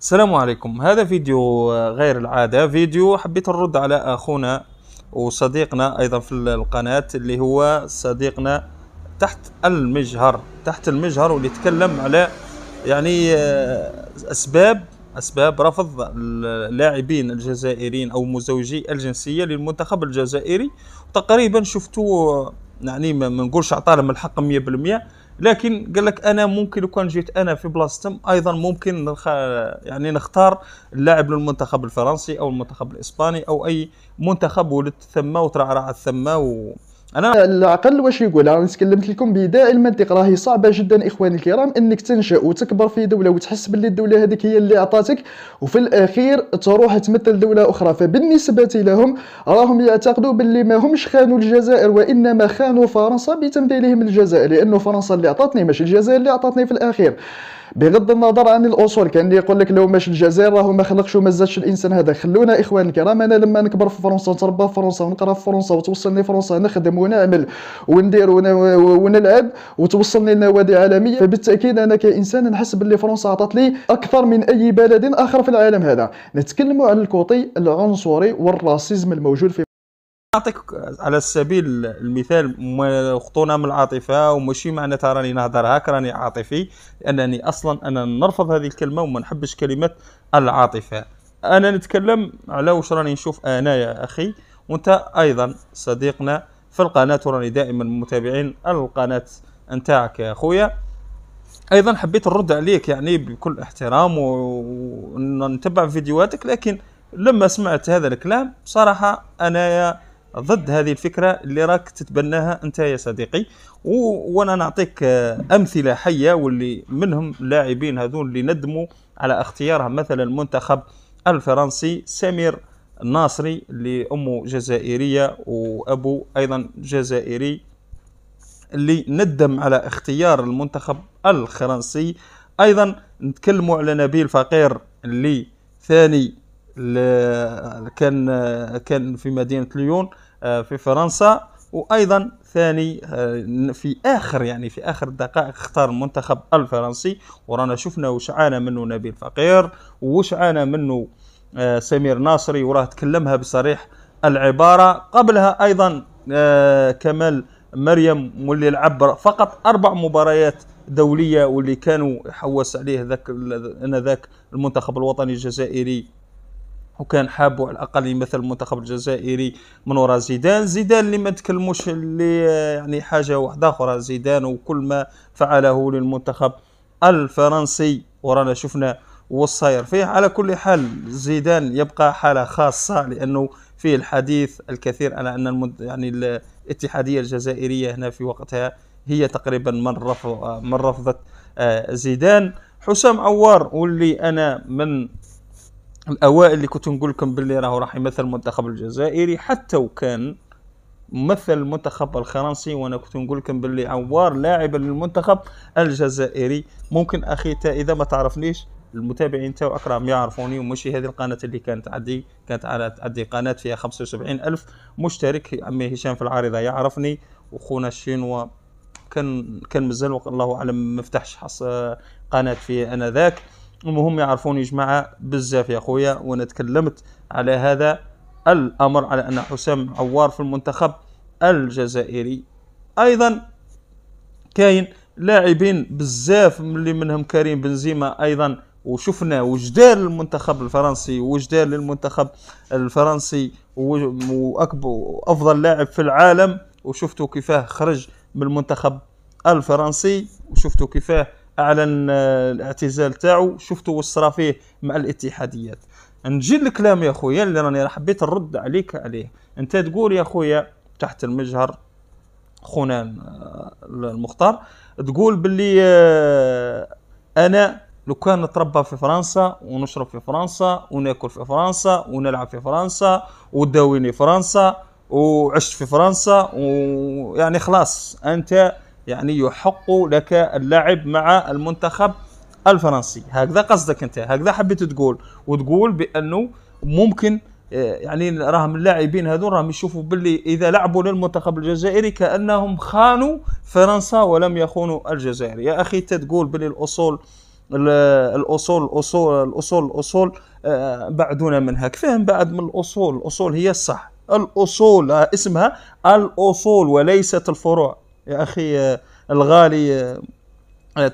السلام عليكم هذا فيديو غير العادة فيديو حبيت نرد على أخونا وصديقنا أيضا في القناة اللي هو صديقنا تحت المجهر تحت المجهر واللي تكلم على يعني آه، أسباب أسباب رفض اللاعبين الجزائريين أو مزوجي الجنسية للمنتخب الجزائري تقريبا شفتوا يعني ما نقولش عطالهم الحق 100% لكن قال لك انا ممكن لو كان جيت انا في بلاصتهم ايضا ممكن نخ... يعني نختار اللاعب للمنتخب الفرنسي او المنتخب الاسباني او اي منتخب ولدت ثما وترعرعت ثما و... انا العقل واش يقول انا تكلمت لكم بداعي المنطق راهي صعبه جدا اخواني الكرام انك تنشا وتكبر في دوله وتحس باللي الدوله هذيك هي اللي عطاتك وفي الاخير تروح تمثل دوله اخرى فبالنسبه لهم راهم يعتقدوا باللي ما همش خانوا الجزائر وانما خانوا فرنسا بتمثيلهم الجزائر لانه فرنسا اللي عطاتني ماشي الجزائر اللي عطاتني في الاخير بغض النظر عن الاصول كان يقول لك لو مش الجزائر راهو ما خلقش وما زادش الانسان هذا خلونا اخوان الكرام انا لما نكبر في فرنسا ونتربى في فرنسا ونقرا في فرنسا وتوصلني فرنسا نخدم ونعمل وندير ونلعب وتوصلني لنوادي عالميه فبالتاكيد انا كانسان نحس باللي فرنسا عطات لي اكثر من اي بلد اخر في العالم هذا نتكلم على الكوطي العنصري والراسيزم الموجود في نعطيك على سبيل المثال خطونا من العاطفه وماشي معناتها راني نهضر هاك راني عاطفي لانني اصلا انا نرفض هذه الكلمه وما نحبش كلمه العاطفه انا نتكلم على واش راني نشوف انا يا اخي وانت ايضا صديقنا في القناه وراني دائما متابعين القناة نتاعك يا خويا ايضا حبيت نرد عليك يعني بكل احترام ونتبع فيديوهاتك لكن لما سمعت هذا الكلام صراحة أنا ضد هذه الفكرة اللي راك تتبناها أنت يا صديقي وأنا نعطيك أمثلة حية واللي منهم لاعبين هذول اللي ندموا على اختيارهم مثلا المنتخب الفرنسي سمير الناصري اللي امه جزائريه وابو ايضا جزائري اللي ندم على اختيار المنتخب الفرنسي ايضا نتكلموا على نبيل فقير اللي ثاني كان كان في مدينه ليون آه، في فرنسا وايضا ثاني آه، في اخر يعني في اخر الدقائق اختار المنتخب الفرنسي ورانا شفنا وش عانى منه نبيل فقير وش عانى منه آه، سمير ناصري وراه تكلمها بصريح العبارة قبلها أيضا آه، كمال مريم واللي لعب فقط أربع مباريات دولية واللي كانوا يحوس عليه ذاك ذاك المنتخب الوطني الجزائري وكان حابه على الاقل يمثل المنتخب الجزائري من وراء زيدان زيدان اللي ما تكلموش اللي آه، يعني حاجه واحده اخرى زيدان وكل ما فعله للمنتخب الفرنسي ورانا شفنا والصاير فيه على كل حال زيدان يبقى حالة خاصة لأنه فيه الحديث الكثير على أن المد... يعني الاتحادية الجزائرية هنا في وقتها هي تقريبا من رفض من رفضت آه، زيدان حسام عوار واللي أنا من الأوائل اللي كنت نقول لكم باللي راهو راح يمثل المنتخب الجزائري حتى وكان ممثل المنتخب الفرنسي وانا كنت نقول لكم باللي عوار لاعب للمنتخب الجزائري ممكن اخي اذا ما تعرفنيش المتابعين تاعو اكرام يعرفوني وماشي هذه القناه اللي كانت عندي كانت على عندي قناه فيها 75 الف مشترك عمي هشام في العارضه يعرفني وخونا الشينوا كان كان مازال الله اعلم ما فتحش قناه في انذاك المهم يعرفوني جماعه بزاف يا خويا وانا تكلمت على هذا الامر على ان حسام عوار في المنتخب الجزائري ايضا كاين لاعبين بزاف اللي منهم كريم بنزيما ايضا وشفنا واش دار المنتخب الفرنسي واش دار للمنتخب الفرنسي واكبر افضل لاعب في العالم وشفتوا كيفاه خرج من المنتخب الفرنسي وشفتوا كيفاه اعلن آه، الاعتزال تاعو شفتوا واش صرا فيه مع الاتحاديات نجي للكلام يا خويا اللي راني حبيت نرد عليك عليه انت تقول يا خويا تحت المجهر خونا آه، المختار تقول باللي آه، انا لو كان نتربى في فرنسا ونشرب في فرنسا وناكل في فرنسا ونلعب في فرنسا وداويني فرنسا وعشت في فرنسا ويعني خلاص انت يعني يحق لك اللعب مع المنتخب الفرنسي هكذا قصدك انت هكذا حبيت تقول وتقول بانه ممكن آه، يعني راهم اللاعبين هذول راهم يشوفوا باللي اذا لعبوا للمنتخب الجزائري كانهم خانوا فرنسا ولم يخونوا الجزائر يا اخي انت تقول باللي الاصول الاصول الاصول الاصول آه، الاصول بعدونا منها كفاهم بعد من الاصول الاصول هي الصح الاصول آه، اسمها الاصول وليست الفروع يا اخي آه، الغالي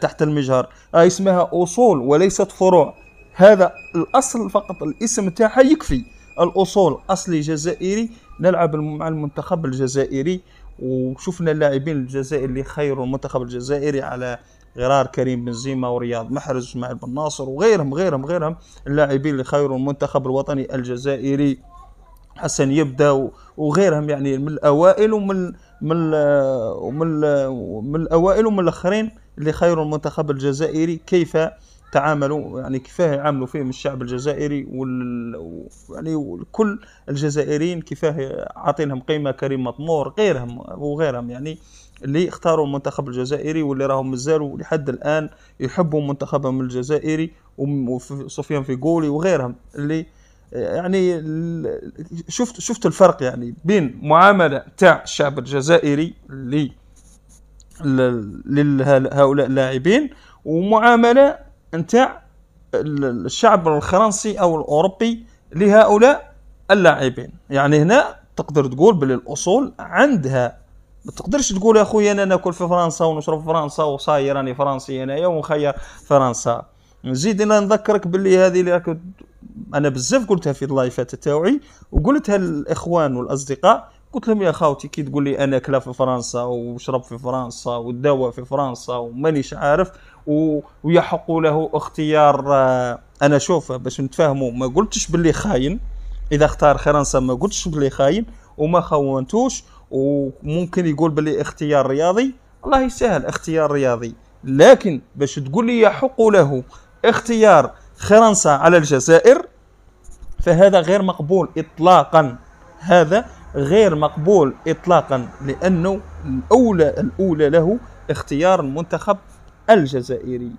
تحت المجهر اسمها اصول وليست فروع هذا الاصل فقط الاسم تاعها يكفي الاصول اصلي جزائري نلعب مع المنتخب الجزائري وشفنا اللاعبين الجزائر اللي خيروا المنتخب الجزائري على غرار كريم بنزيما ورياض محرز اسماعيل بن ناصر وغيرهم غيرهم غيرهم اللاعبين اللي خيروا المنتخب الوطني الجزائري حسن يبدا وغيرهم يعني من الاوائل ومن من ومن من الاوائل ومن الاخرين اللي خيروا المنتخب الجزائري كيف تعاملوا يعني كيفاه يعاملوا فيهم الشعب الجزائري وال... يعني كل الجزائريين كيفاه عاطينهم قيمه كريم مطمور غيرهم وغيرهم يعني اللي اختاروا المنتخب الجزائري واللي راهم مازالوا لحد الان يحبوا منتخبهم الجزائري وسفيان جولي وغيرهم اللي يعني شفت شفت الفرق يعني بين معامله تاع الشعب الجزائري ل لهؤلاء اللاعبين ومعامله نتاع الشعب الفرنسي او الاوروبي لهؤلاء اللاعبين يعني هنا تقدر تقول بلي الاصول عندها ما تقدرش تقول يا خويا انا ناكل في فرنسا ونشرب في فرنسا وصاير راني فرنسي انايا ونخير فرنسا نزيد انا نذكرك باللي هذه اللي راك انا بزاف قلتها في اللايفات تاعي وقلتها للاخوان والاصدقاء قلت لهم يا خاوتي كي تقول لي انا كلا في فرنسا وشرب في فرنسا والدواء في فرنسا ومانيش عارف و... ويحق له اختيار آه، انا شوفه باش نتفاهموا ما قلتش باللي خاين اذا اختار فرنسا ما قلتش باللي خاين وما خونتوش وممكن يقول باللي اختيار رياضي الله يسهل اختيار رياضي لكن باش تقول لي يحق له اختيار فرنسا على الجزائر فهذا غير مقبول اطلاقا هذا غير مقبول إطلاقا لأنه الأولى الأولى له اختيار المنتخب الجزائري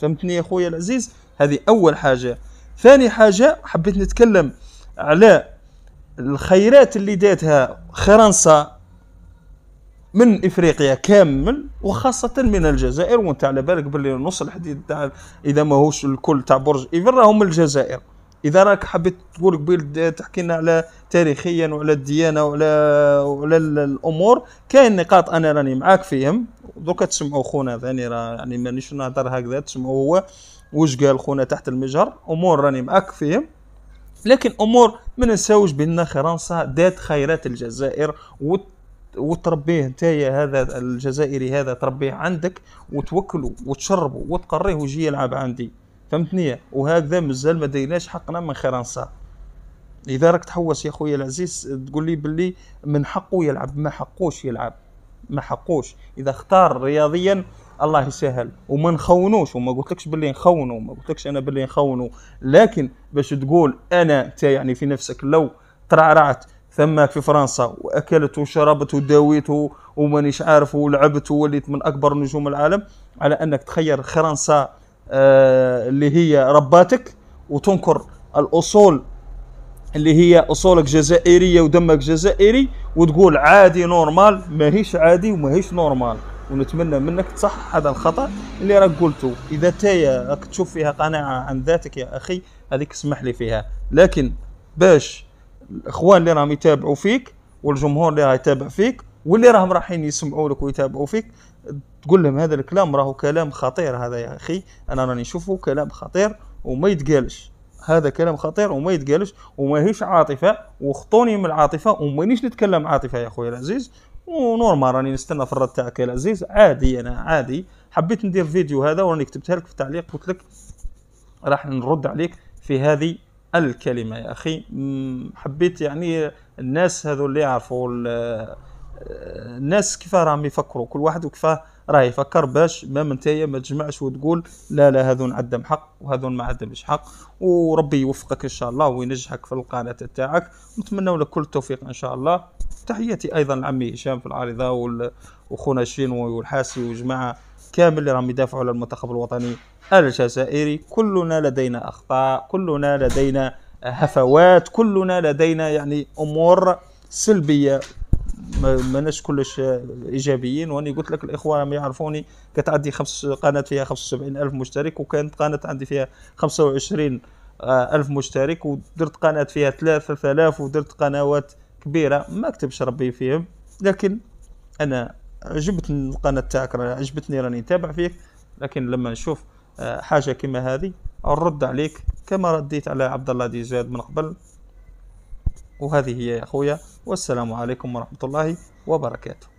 فهمتني يا خويا العزيز هذه أول حاجة ثاني حاجة حبيت نتكلم على الخيرات اللي داتها فرنسا من افريقيا كامل وخاصه من الجزائر وانت على بالك باللي نص الحديد تاع اذا ماهوش الكل تاع برج ايفل راهم الجزائر اذا راك حبيت تقول قبيل تحكي لنا على تاريخيا وعلى الديانه وعلى وعلى الامور كاين نقاط انا راني معاك فيهم دوكا تسمعوا خونا ثاني يعني راه يعني مانيش نهضر هكذا تسمعوا هو واش قال خونا تحت المجهر امور راني معاك فيهم لكن امور ما ننساوش بان فرنسا دات خيرات الجزائر وت وتربيه نتايا هذا الجزائري هذا تربيه عندك وتوكله وتشربه وتقريه ويجي يلعب عندي فهمتني وهذا مازال ما ديناش حقنا من فرنسا اذا راك تحوس يا خويا العزيز تقول لي باللي من حقه يلعب ما حقوش يلعب ما حقوش اذا اختار رياضيا الله يسهل وما نخونوش وما قلتلكش باللي نخونو ما قلتلكش انا باللي نخونو لكن باش تقول انا انت يعني في نفسك لو ترعرعت ثماك في فرنسا واكلت وشربت وداويت ومانيش عارف ولعبت ووليت من اكبر نجوم العالم على انك تخير فرنسا آه، اللي هي رباتك وتنكر الاصول اللي هي اصولك جزائريه ودمك جزائري وتقول عادي نورمال ماهيش عادي وماهيش نورمال ونتمنى منك تصحح هذا الخطا اللي راك قلته اذا تايا راك تشوف فيها قناعه عن ذاتك يا اخي هذيك اسمح لي فيها لكن باش الاخوان اللي راهم يتابعوا فيك والجمهور اللي راه يتابع فيك واللي راهم رايحين يسمعوا لك ويتابعوا فيك تقول لهم هذا الكلام راهو كلام خطير هذا يا اخي انا راني نشوفه كلام خطير وما يتقالش هذا كلام خطير وما يتقالش وماهيش عاطفه وخطوني من العاطفه ومانيش نتكلم عاطفه يا خويا العزيز ونورمال راني نستنى في الرد تاعك يا العزيز عادي انا عادي حبيت ندير فيديو هذا وراني كتبتها لك في التعليق قلت لك راح نرد عليك في هذه الكلمه يا اخي حبيت يعني الناس هذو اللي يعرفوا الناس كيف راهم يفكروا كل واحد وكيفاه راه يفكر باش ما تايا ما تجمعش وتقول لا لا هذون عندهم حق وهذون ما عندهمش حق وربي يوفقك ان شاء الله وينجحك في القناه تاعك نتمنى لك كل التوفيق ان شاء الله تحياتي ايضا لعمي هشام في العارضه وخونا شين والحاسي وجماعه كامل اللي راهم يدافعوا على المنتخب الوطني الجزائري كلنا لدينا اخطاء كلنا لدينا هفوات كلنا لدينا يعني امور سلبيه ماناش كلش ايجابيين واني قلت لك الاخوه ما يعرفوني كانت عندي خمس قناه فيها 75 الف مشترك وكانت قناه عندي فيها 25 آه، ألف مشترك ودرت قناة فيها 3000 ودرت قنوات كبيرة ما كتبش ربي فيهم لكن أنا عجبتني القناة تاعك عجبتني راني نتابع فيك لكن لما نشوف آه، حاجة كما هذه نرد عليك كما رديت على عبد الله ديزاد من قبل وهذه هي يا أخويا والسلام عليكم ورحمة الله وبركاته